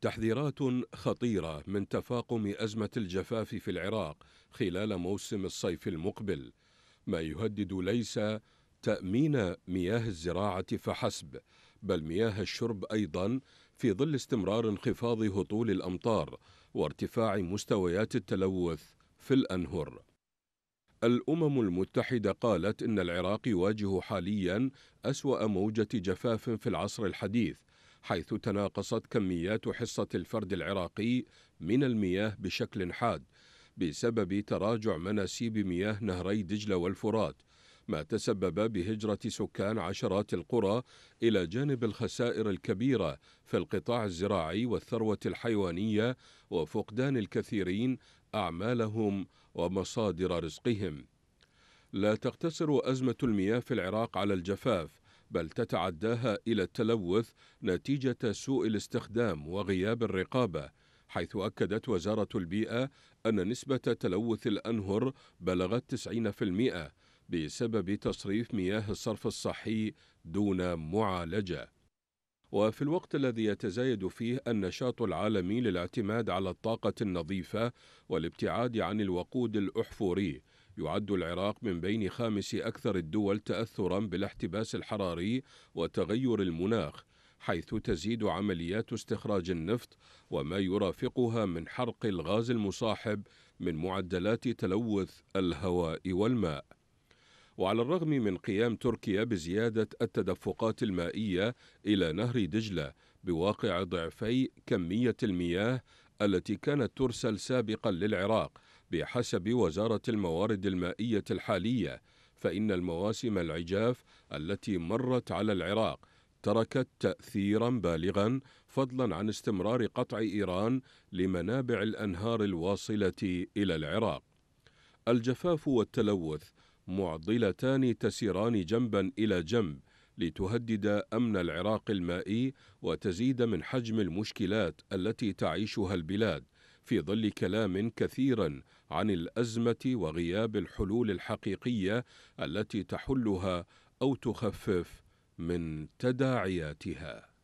تحذيرات خطيرة من تفاقم أزمة الجفاف في العراق خلال موسم الصيف المقبل، ما يهدد ليس تأمين مياه الزراعة فحسب، بل مياه الشرب أيضا في ظل استمرار انخفاض هطول الأمطار وارتفاع مستويات التلوث في الأنهر. الأمم المتحدة قالت إن العراق يواجه حاليا أسوأ موجة جفاف في العصر الحديث حيث تناقصت كميات حصة الفرد العراقي من المياه بشكل حاد بسبب تراجع مناسيب مياه نهري دجلة والفرات ما تسبب بهجرة سكان عشرات القرى إلى جانب الخسائر الكبيرة في القطاع الزراعي والثروة الحيوانية وفقدان الكثيرين أعمالهم ومصادر رزقهم. لا تقتصر أزمة المياه في العراق على الجفاف، بل تتعداها إلى التلوث نتيجة سوء الاستخدام وغياب الرقابة حيث أكدت وزارة البيئة أن نسبة تلوث الأنهر بلغت 90% بسبب تصريف مياه الصرف الصحي دون معالجة وفي الوقت الذي يتزايد فيه النشاط العالمي للاعتماد على الطاقة النظيفة والابتعاد عن الوقود الأحفوري يعد العراق من بين خامس أكثر الدول تأثرا بالاحتباس الحراري وتغير المناخ حيث تزيد عمليات استخراج النفط وما يرافقها من حرق الغاز المصاحب من معدلات تلوث الهواء والماء وعلى الرغم من قيام تركيا بزيادة التدفقات المائية إلى نهر دجلة بواقع ضعفي كمية المياه التي كانت ترسل سابقا للعراق بحسب وزارة الموارد المائية الحالية فإن المواسم العجاف التي مرت على العراق تركت تأثيرا بالغا فضلا عن استمرار قطع إيران لمنابع الأنهار الواصلة إلى العراق. الجفاف والتلوث معضلتان تسيران جنبا إلى جنب لتهدد أمن العراق المائي وتزيد من حجم المشكلات التي تعيشها البلاد في ظل كلام كثير عن الازمه وغياب الحلول الحقيقيه التي تحلها او تخفف من تداعياتها